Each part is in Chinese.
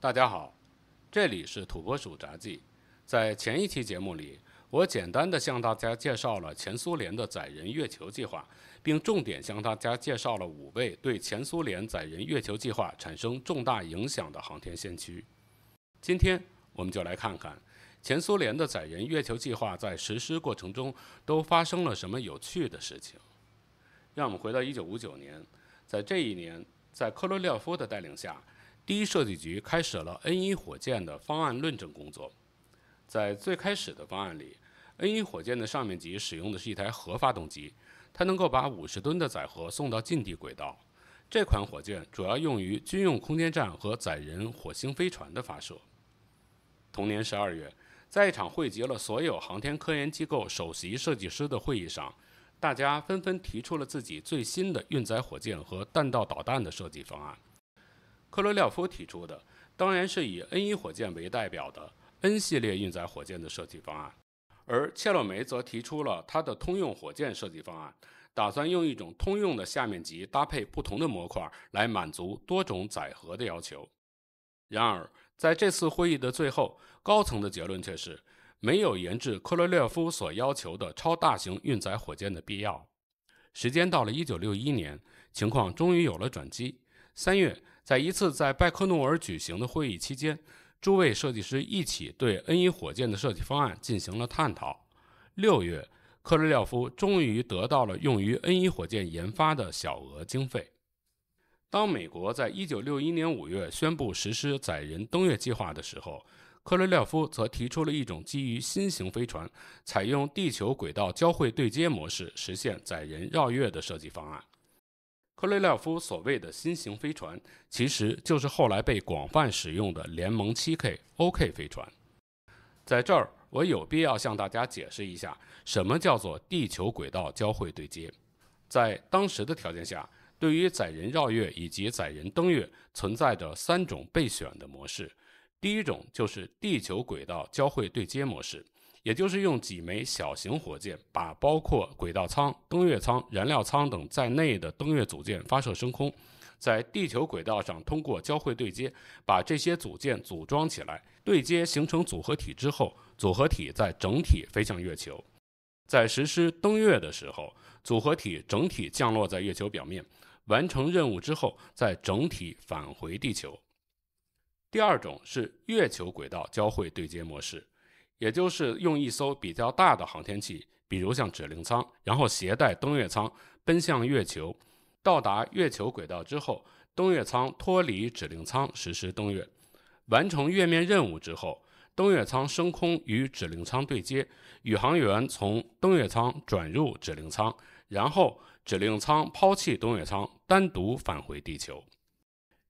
大家好，这里是《土拨鼠杂技。在前一期节目里，我简单的向大家介绍了前苏联的载人月球计划，并重点向大家介绍了五位对前苏联载人月球计划产生重大影响的航天先驱。今天，我们就来看看前苏联的载人月球计划在实施过程中都发生了什么有趣的事情。让我们回到一九五九年，在这一年，在科罗廖夫的带领下。第一设计局开始了 N1 火箭的方案论证工作。在最开始的方案里，N1 火箭的上面级使用的是一台核发动机，它能够把五十吨的载荷送到近地轨道。这款火箭主要用于军用空间站和载人火星飞船的发射。同年十二月，在一场汇集了所有航天科研机构首席设计师的会议上，大家纷纷提出了自己最新的运载火箭和弹道导弹的设计方案。科罗廖夫提出的当然是以 N 一火箭为代表的 N 系列运载火箭的设计方案，而切洛梅则提出了他的通用火箭设计方案，打算用一种通用的下面级搭配不同的模块来满足多种载荷的要求。然而，在这次会议的最后，高层的结论却是没有研制科罗廖夫所要求的超大型运载火箭的必要。时间到了1961年，情况终于有了转机。三月。在一次在拜克诺尔举行的会议期间，诸位设计师一起对 N1 火箭的设计方案进行了探讨。六月，科伦廖夫终于得到了用于 N1 火箭研发的小额经费。当美国在一九六一年五月宣布实施载人登月计划的时候，科伦廖夫则提出了一种基于新型飞船、采用地球轨道交会对接模式实现载人绕月的设计方案。克雷廖夫所谓的新型飞船，其实就是后来被广泛使用的联盟 7KOK 飞船。在这儿，我有必要向大家解释一下，什么叫做地球轨道交会对接。在当时的条件下，对于载人绕月以及载人登月，存在着三种备选的模式。第一种就是地球轨道交会对接模式。也就是用几枚小型火箭把包括轨道舱、登月舱、燃料舱等在内的登月组件发射升空，在地球轨道上通过交会对接把这些组件组装起来，对接形成组合体之后，组合体再整体飞向月球，在实施登月的时候，组合体整体降落在月球表面，完成任务之后再整体返回地球。第二种是月球轨道交会对接模式。也就是用一艘比较大的航天器，比如像指令舱，然后携带登月舱奔向月球，到达月球轨道之后，登月舱脱离指令舱实施登月，完成月面任务之后，登月舱升空与指令舱对接，宇航员从登月舱转入指令舱，然后指令舱抛弃登月舱，单独返回地球。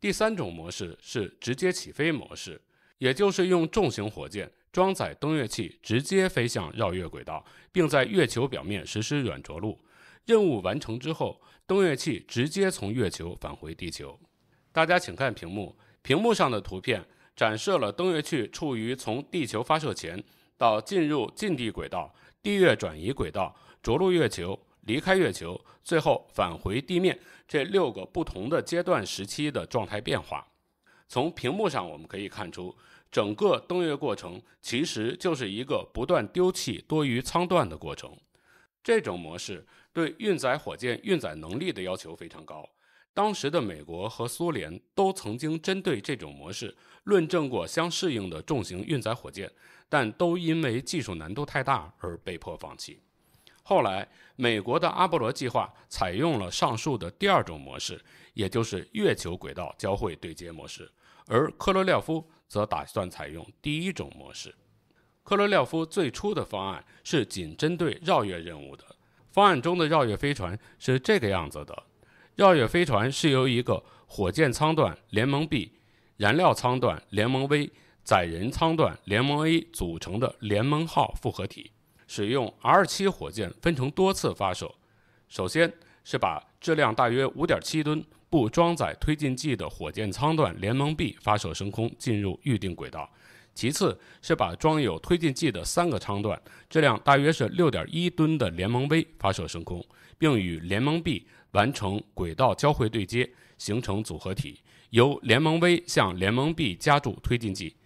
第三种模式是直接起飞模式，也就是用重型火箭。装载登月器直接飞向绕月轨道，并在月球表面实施软着陆。任务完成之后，登月器直接从月球返回地球。大家请看屏幕，屏幕上的图片展示了登月器处于从地球发射前到进入近地轨道、地月转移轨道、着陆月球、离开月球、最后返回地面这六个不同的阶段时期的状态变化。从屏幕上我们可以看出。整个登月过程其实就是一个不断丢弃多余舱段的过程。这种模式对运载火箭运载能力的要求非常高。当时的美国和苏联都曾经针对这种模式论证过相适应的重型运载火箭，但都因为技术难度太大而被迫放弃。后来，美国的阿波罗计划采用了上述的第二种模式，也就是月球轨道交会对接模式，而科罗廖夫。则打算采用第一种模式。科罗廖夫最初的方案是仅针对绕月任务的。方案中的绕月飞船是这个样子的：绕月飞船是由一个火箭舱段联盟 B、燃料舱段联盟 V、载人舱段联盟 A 组成的联盟号复合体，使用 R7 火箭分成多次发射。首先是把质量大约五点七吨。不装载推进剂的火箭舱段联盟 B 发射升空，进入预定轨道。其次是把装有推进剂的三个舱段，质量大约是六点一吨的联盟 V 发射升空，并与联盟 B 完成轨道交会对接，形成组合体。由联盟 V 向联盟 B 加注推进剂。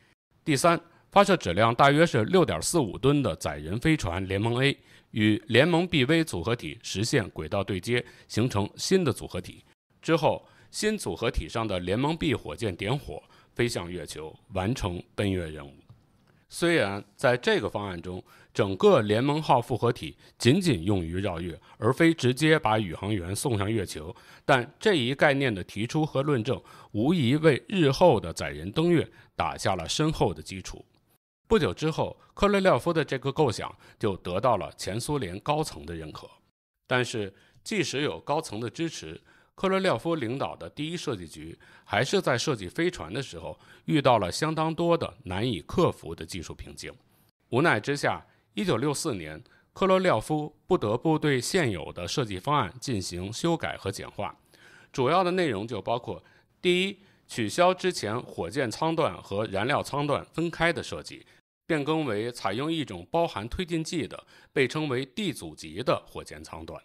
第三，发射质量大约是六点四五吨的载人飞船联盟 A 与联盟 BV 组合体实现轨道对接，形成新的组合体。之后，新组合体上的联盟 -B 火箭点火，飞向月球，完成奔月任务。虽然在这个方案中，整个联盟号复合体仅仅用于绕月，而非直接把宇航员送上月球，但这一概念的提出和论证，无疑为日后的载人登月打下了深厚的基础。不久之后，科雷廖夫的这个构想就得到了前苏联高层的认可。但是，即使有高层的支持，科罗廖夫领导的第一设计局还是在设计飞船的时候遇到了相当多的难以克服的技术瓶颈，无奈之下，一九六四年，科罗廖夫不得不对现有的设计方案进行修改和简化，主要的内容就包括：第一，取消之前火箭舱段和燃料舱段分开的设计，变更为采用一种包含推进剂的被称为 D 组级的火箭舱段。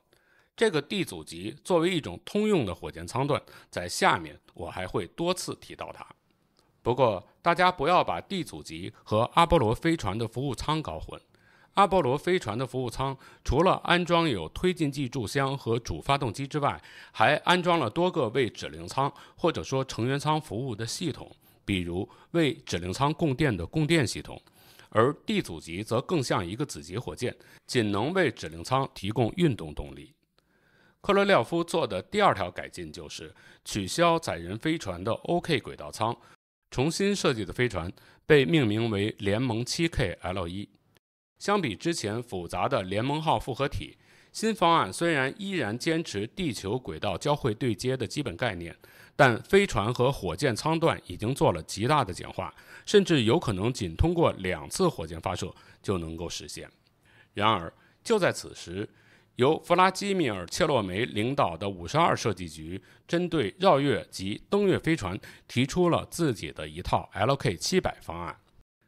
这个 D 组级作为一种通用的火箭舱段，在下面我还会多次提到它。不过，大家不要把 D 组级和阿波罗飞船的服务舱搞混。阿波罗飞船的服务舱除了安装有推进剂柱箱和主发动机之外，还安装了多个为指令舱或者说成员舱服务的系统，比如为指令舱供电的供电系统。而 D 组级则更像一个子级火箭，仅能为指令舱提供运动动力。科罗廖夫做的第二条改进就是取消载人飞船的 OK 轨道舱，重新设计的飞船被命名为联盟 7K-L1。相比之前复杂的联盟号复合体，新方案虽然依然坚持地球轨道交会对接的基本概念，但飞船和火箭舱段已经做了极大的简化，甚至有可能仅通过两次火箭发射就能够实现。然而，就在此时。由弗拉基米尔·切洛梅领导的52设计局针对绕月及登月飞船提出了自己的一套 LK-700 方案。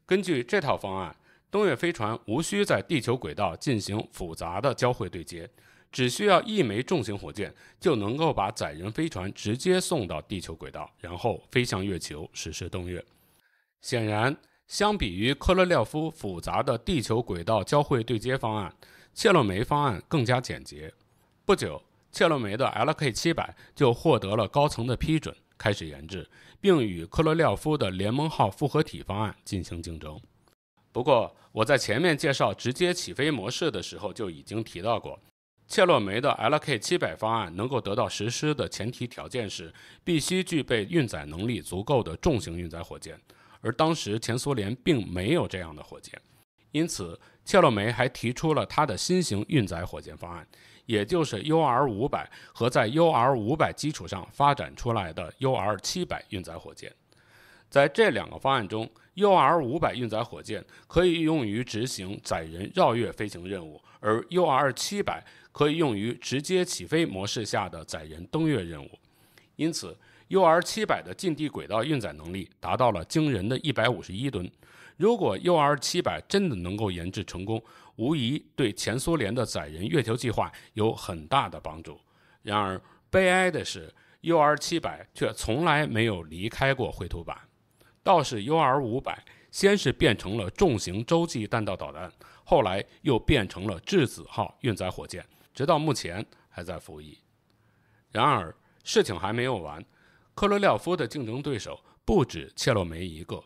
根据这套方案，登月飞船无需在地球轨道进行复杂的交会对接，只需要一枚重型火箭就能够把载人飞船直接送到地球轨道，然后飞向月球实施登月。显然，相比于科勒廖夫复杂的地球轨道交会对接方案。切洛梅方案更加简洁。不久，切洛梅的 LK 七百就获得了高层的批准，开始研制，并与科罗廖夫的联盟号复合体方案进行竞争。不过，我在前面介绍直接起飞模式的时候就已经提到过，切洛梅的 LK 七百方案能够得到实施的前提条件是必须具备运载能力足够的重型运载火箭，而当时前苏联并没有这样的火箭。因此，切洛梅还提出了他的新型运载火箭方案，也就是 UR500 和在 UR500 基础上发展出来的 UR700 运载火箭。在这两个方案中，UR500 运载火箭可以用于执行载人绕月飞行任务，而 UR700 可以用于直接起飞模式下的载人登月任务。因此，U R 七百的近地轨道运载能力达到了惊人的一百五十一吨。如果 U R 七百真的能够研制成功，无疑对前苏联的载人月球计划有很大的帮助。然而，悲哀的是，U R 七百却从来没有离开过绘图板。倒是 U R 五百，先是变成了重型洲际弹道导弹，后来又变成了质子号运载火箭，直到目前还在服役。然而，事情还没有完。科罗廖夫的竞争对手不止切洛梅一个，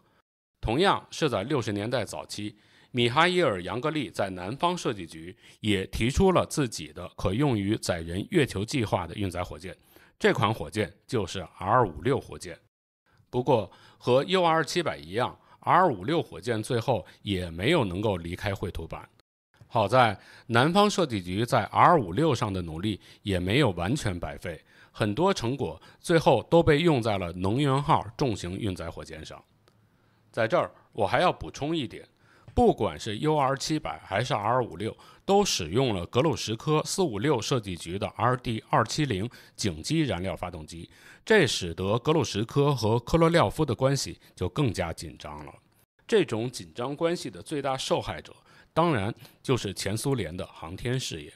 同样是在六十年代早期，米哈伊尔·扬格利在南方设计局也提出了自己的可用于载人月球计划的运载火箭，这款火箭就是 R 五六火箭。不过和 U R 七百一样，R 五六火箭最后也没有能够离开绘图板。好在南方设计局在 R 五六上的努力也没有完全白费。很多成果最后都被用在了能源号重型运载火箭上。在这儿，我还要补充一点：不管是 U R 七百还是 R 五六，都使用了格鲁什科四五六设计局的 R D 二七零井机燃料发动机。这使得格鲁什科和科罗廖夫的关系就更加紧张了。这种紧张关系的最大受害者，当然就是前苏联的航天事业。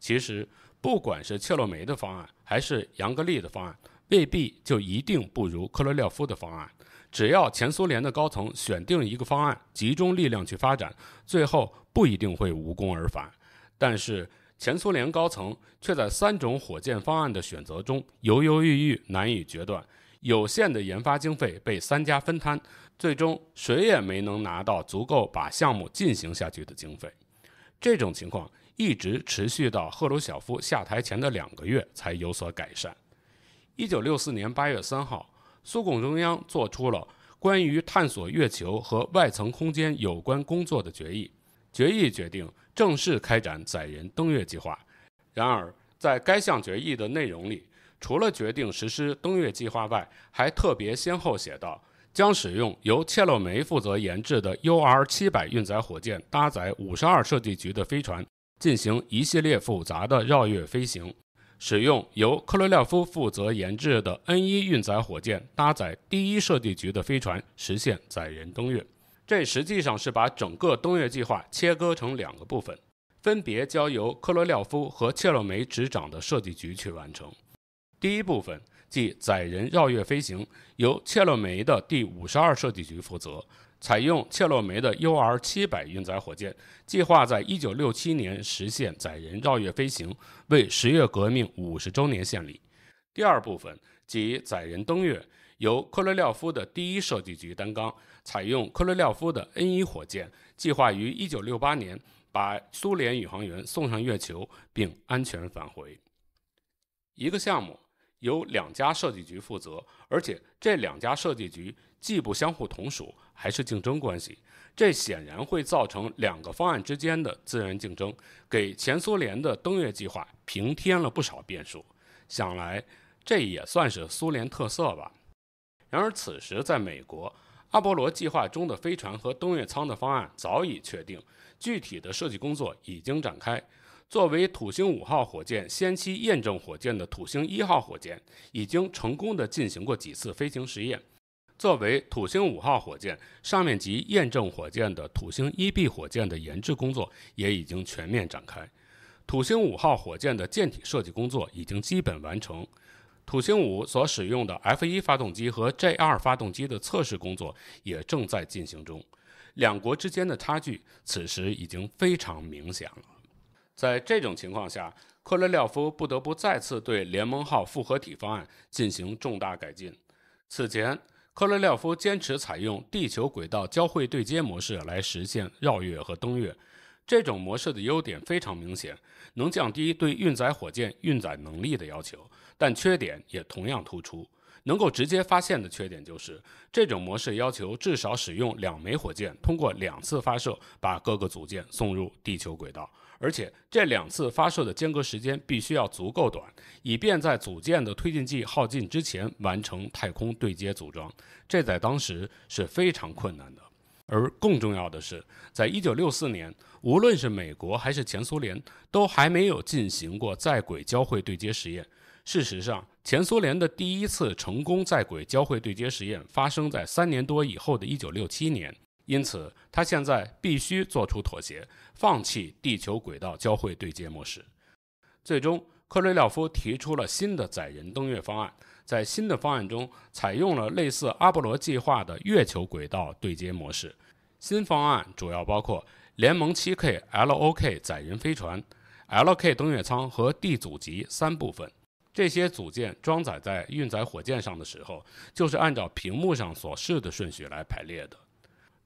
其实。不管是切洛梅的方案，还是杨格利的方案，未必就一定不如克罗廖夫的方案。只要前苏联的高层选定一个方案，集中力量去发展，最后不一定会无功而返。但是前苏联高层却在三种火箭方案的选择中犹犹豫豫，难以决断。有限的研发经费被三家分摊，最终谁也没能拿到足够把项目进行下去的经费。这种情况。一直持续到赫鲁晓夫下台前的两个月才有所改善。一九六四年八月三号，苏共中央做出了关于探索月球和外层空间有关工作的决议。决议决定正式开展载人登月计划。然而，在该项决议的内容里，除了决定实施登月计划外，还特别先后写道：将使用由切洛梅负责研制的 U R 七百运载火箭搭载五十二设计局的飞船。进行一系列复杂的绕月飞行，使用由科罗廖夫负责研制的 N1 运载火箭搭载第一设计局的飞船实现载人登月。这实际上是把整个登月计划切割成两个部分，分别交由科罗廖夫和切洛梅执掌的设计局去完成。第一部分即载人绕月飞行，由切洛梅的第五十二设计局负责。采用切洛梅的 UR 七百运载火箭，计划在一九六七年实现载人绕月飞行，为十月革命五十周年献礼。第二部分即载人登月，由科罗廖夫的第一设计局担纲，采用科罗廖夫的 N 一火箭，计划于一九六八年把苏联宇航员送上月球并安全返回。一个项目由两家设计局负责，而且这两家设计局。既不相互同属，还是竞争关系，这显然会造成两个方案之间的自然竞争，给前苏联的登月计划平添了不少变数。想来，这也算是苏联特色吧。然而，此时在美国，阿波罗计划中的飞船和登月舱的方案早已确定，具体的设计工作已经展开。作为土星五号火箭先期验证火箭的土星一号火箭，已经成功的进行过几次飞行实验。作为土星五号火箭上面级验证火箭的土星一 B 火箭的研制工作也已经全面展开，土星五号火箭的舰体设计工作已经基本完成，土星五所使用的 F1 发动机和 J2 发动机的测试工作也正在进行中，两国之间的差距此时已经非常明显了。在这种情况下，科勒廖夫不得不再次对联盟号复合体方案进行重大改进，此前。科罗廖夫坚持采用地球轨道交会对接模式来实现绕月和登月。这种模式的优点非常明显，能降低对运载火箭运载能力的要求，但缺点也同样突出。能够直接发现的缺点就是，这种模式要求至少使用两枚火箭，通过两次发射把各个组件送入地球轨道。而且，这两次发射的间隔时间必须要足够短，以便在组件的推进剂耗尽之前完成太空对接组装。这在当时是非常困难的。而更重要的是，在一九六四年，无论是美国还是前苏联，都还没有进行过在轨交会对接实验。事实上，前苏联的第一次成功在轨交会对接实验发生在三年多以后的一九六七年。因此，他现在必须做出妥协，放弃地球轨道交会对接模式。最终，克瑞廖夫提出了新的载人登月方案。在新的方案中，采用了类似阿波罗计划的月球轨道对接模式。新方案主要包括联盟 7K-LOK 载人飞船、LK 登月舱和地组集三部分。这些组件装载在运载火箭上的时候，就是按照屏幕上所示的顺序来排列的。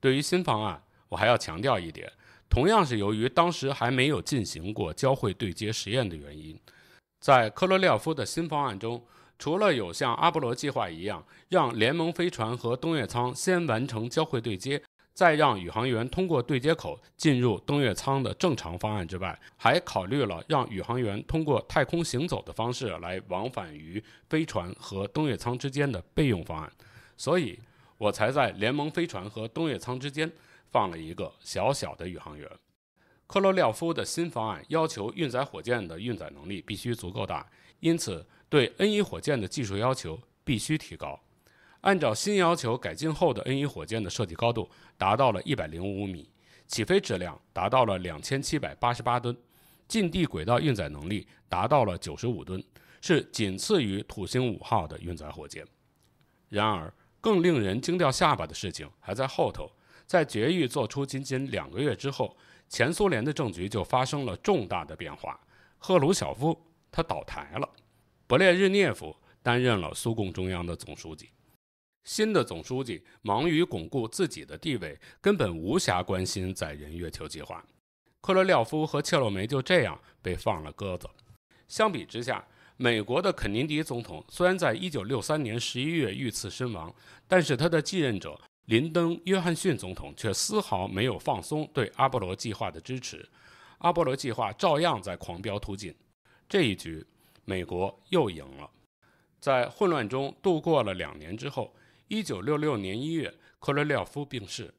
对于新方案，我还要强调一点，同样是由于当时还没有进行过交会对接实验的原因，在科罗廖夫的新方案中，除了有像阿波罗计划一样，让联盟飞船和登月舱先完成交会对接，再让宇航员通过对接口进入登月舱的正常方案之外，还考虑了让宇航员通过太空行走的方式来往返于飞船和登月舱之间的备用方案，所以。我才在联盟飞船和东月舱之间放了一个小小的宇航员。科罗廖夫的新方案要求运载火箭的运载能力必须足够大，因此对 N1 火箭的技术要求必须提高。按照新要求改进后的 N1 火箭的设计高度达到了一百零五米，起飞质量达到了两千七百八十八吨，近地轨道运载能力达到了九十五吨，是仅次于土星五号的运载火箭。然而，更令人惊掉下巴的事情还在后头，在绝育做出仅仅两个月之后，前苏联的政局就发生了重大的变化，赫鲁晓夫他倒台了，勃列日涅夫担任了苏共中央的总书记，新的总书记忙于巩固自己的地位，根本无暇关心载人月球计划，科罗廖夫和切洛梅就这样被放了鸽子。相比之下，美国的肯尼迪总统虽然在1963年11月遇刺身亡，但是他的继任者林登·约翰逊总统却丝毫没有放松对阿波罗计划的支持，阿波罗计划照样在狂飙突进，这一局美国又赢了。在混乱中度过了两年之后，1966年1月，科罗廖夫病逝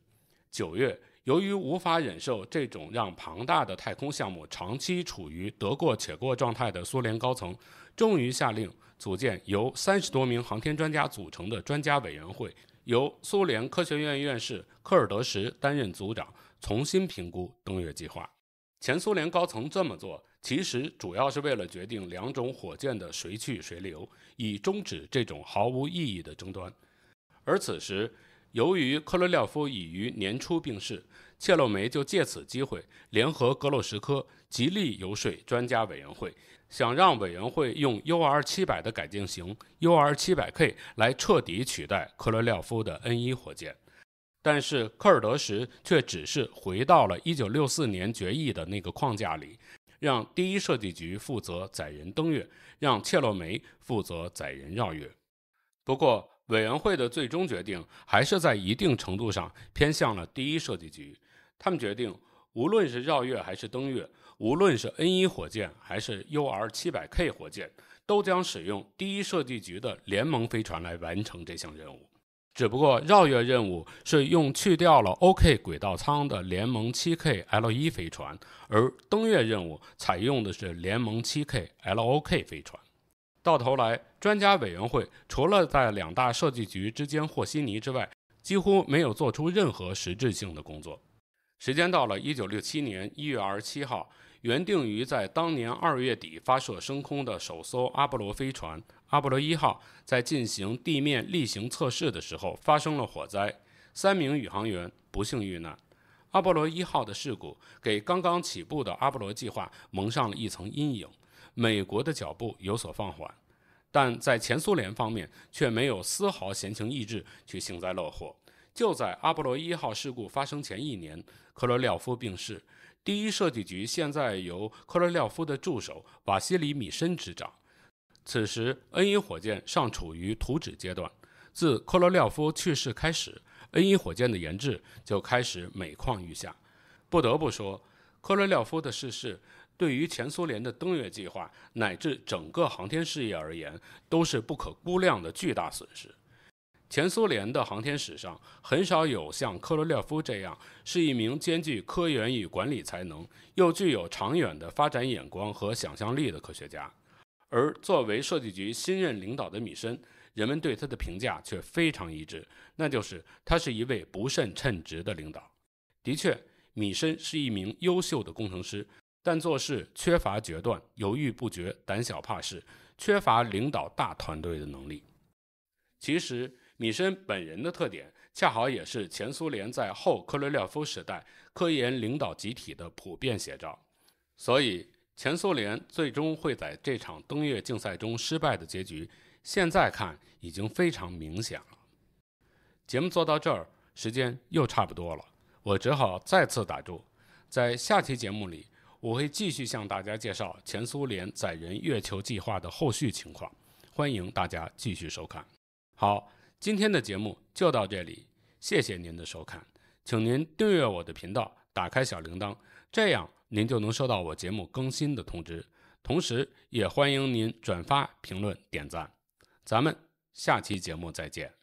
，9月。由于无法忍受这种让庞大的太空项目长期处于得过且过状态的苏联高层，终于下令组建由三十多名航天专家组成的专家委员会，由苏联科学院院士科尔德什担任组长，重新评估登月计划。前苏联高层这么做，其实主要是为了决定两种火箭的谁去谁留，以终止这种毫无意义的争端。而此时。由于科罗廖夫已于年初病逝，切洛梅就借此机会联合格洛什科，极力游说专家委员会，想让委员会用 U R 七百的改进型 U R 七百 K 来彻底取代科罗廖夫的 N 一火箭。但是科尔德什却只是回到了1964年决议的那个框架里，让第一设计局负责载人登月，让切洛梅负责载人绕月。不过，委员会的最终决定还是在一定程度上偏向了第一设计局。他们决定，无论是绕月还是登月，无论是 N1 火箭还是 UR700K 火箭，都将使用第一设计局的联盟飞船来完成这项任务。只不过，绕月任务是用去掉了 OK 轨道舱的联盟 7KL1 飞船，而登月任务采用的是联盟 7KLOK 飞船。到头来，专家委员会除了在两大设计局之间和稀泥之外，几乎没有做出任何实质性的工作。时间到了1967年1月27号，原定于在当年2月底发射升空的首艘阿波罗飞船阿波罗一号，在进行地面例行测试的时候发生了火灾，三名宇航员不幸遇难。阿波罗一号的事故给刚刚起步的阿波罗计划蒙上了一层阴影。美国的脚步有所放缓，但在前苏联方面却没有丝毫闲情逸致去幸灾乐祸。就在阿波罗一号事故发生前一年，科罗廖夫病逝。第一设计局现在由科罗廖夫的助手瓦西里米申执掌。此时 n 一火箭尚处于图纸阶段。自科罗廖夫去世开始 n 一火箭的研制就开始每况愈下。不得不说，科罗廖夫的逝世。对于前苏联的登月计划乃至整个航天事业而言，都是不可估量的巨大损失。前苏联的航天史上很少有像科罗廖夫这样是一名兼具科研与管理才能，又具有长远的发展眼光和想象力的科学家。而作为设计局新任领导的米申，人们对他的评价却非常一致，那就是他是一位不甚称职的领导。的确，米申是一名优秀的工程师。但做事缺乏决断，犹豫不决，胆小怕事，缺乏领导大团队的能力。其实，米申本人的特点恰好也是前苏联在后克罗廖夫时代科研领导集体的普遍写照。所以，前苏联最终会在这场登月竞赛中失败的结局，现在看已经非常明显了。节目做到这儿，时间又差不多了，我只好再次打住。在下期节目里。我会继续向大家介绍前苏联载人月球计划的后续情况，欢迎大家继续收看。好，今天的节目就到这里，谢谢您的收看，请您订阅我的频道，打开小铃铛，这样您就能收到我节目更新的通知。同时，也欢迎您转发、评论、点赞。咱们下期节目再见。